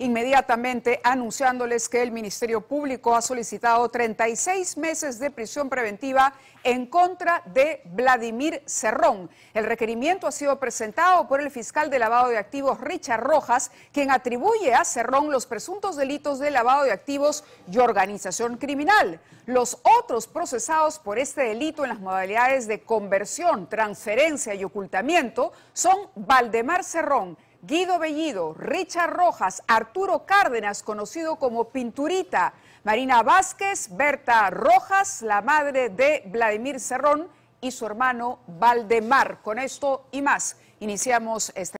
inmediatamente anunciándoles que el Ministerio Público ha solicitado 36 meses de prisión preventiva en contra de Vladimir Cerrón. El requerimiento ha sido presentado por el fiscal de lavado de activos Richard Rojas, quien atribuye a Cerrón los presuntos delitos de lavado de activos y organización criminal. Los otros procesados por este delito en las modalidades de conversión, transferencia y ocultamiento son Valdemar Cerrón, Guido Bellido, Richard Rojas, Arturo Cárdenas, conocido como Pinturita, Marina Vázquez, Berta Rojas, la madre de Vladimir Cerrón y su hermano Valdemar. Con esto y más, iniciamos este.